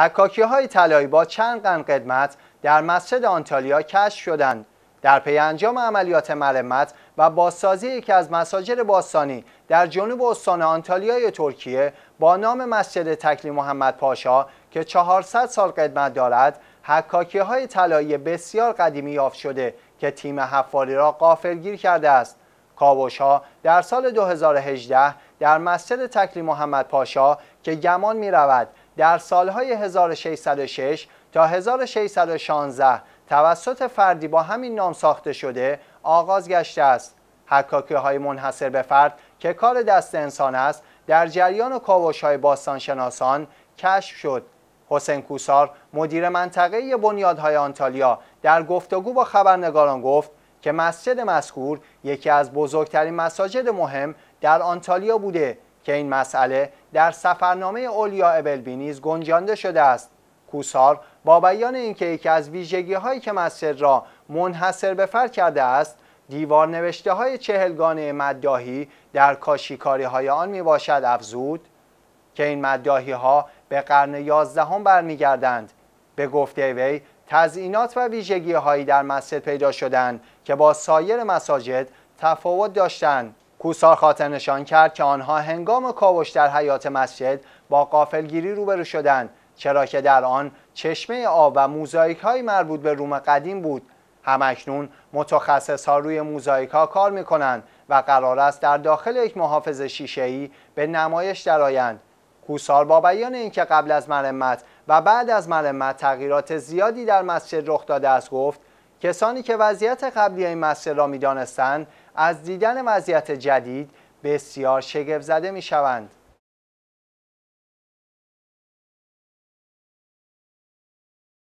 حکاکی های طلایی با چند قرن قدمت در مسجد آنتالیا کشف شدند در پی انجام عملیات مرمت و بازسازی یکی از مساجد باستانی در جنوب استان آنتالیای ترکیه با نام مسجد تکلی محمد پاشا که 400 سال قدمت دارد حکاکی های طلایی بسیار قدیمی یافت شده که تیم حفاری را گیر کرده است کاوش در سال 2018 در مسجد تکلی محمد پاشا که گمان می رود در سالهای 1606 تا 1616 توسط فردی با همین نام ساخته شده آغاز گشته است. حکاکی های منحصر به فرد که کار دست انسان است در جریان و کاوش های باستانشناسان کشف شد. حسین کوسار مدیر منطقه بنیادهای آنتالیا در گفتگو با خبرنگاران گفت که مسجد مذکور یکی از بزرگترین مساجد مهم در آنتالیا بوده که این مسئله در سفرنامه اولیا ابلبینیز گنجانده شده است کوسار با بیان اینکه یکی از ویژگی هایی که مسجد را منحصر به فرد کرده است دیوار نوشته های چهلگانه مدداهی در کاشیکاری های آن می باشد افزود که این مدداهی ها به قرن یازدهم برمیگردند به گفته وی تزئینات و ویژگی هایی در مسجد پیدا شدند که با سایر مساجد تفاوت داشتند کوسار خاطر نشان کرد که آنها هنگام کاوش در حیات مسجد با قافلگیری روبرو شدند چرا که در آن چشمه آب و موزاییک های مربوط به روم قدیم بود همکنون متخصص ها روی موزاییک ها کار می و قرار است در داخل یک محافظ شیشه به نمایش درآیند کوسار با بیان اینکه قبل از مرمت و بعد از مرمت تغییرات زیادی در مسجد رخ داده است گفت کسانی که وضعیت قبلی این مسئله را میدانستند از دیدن وضعیت جدید بسیار شگفت زده شوند.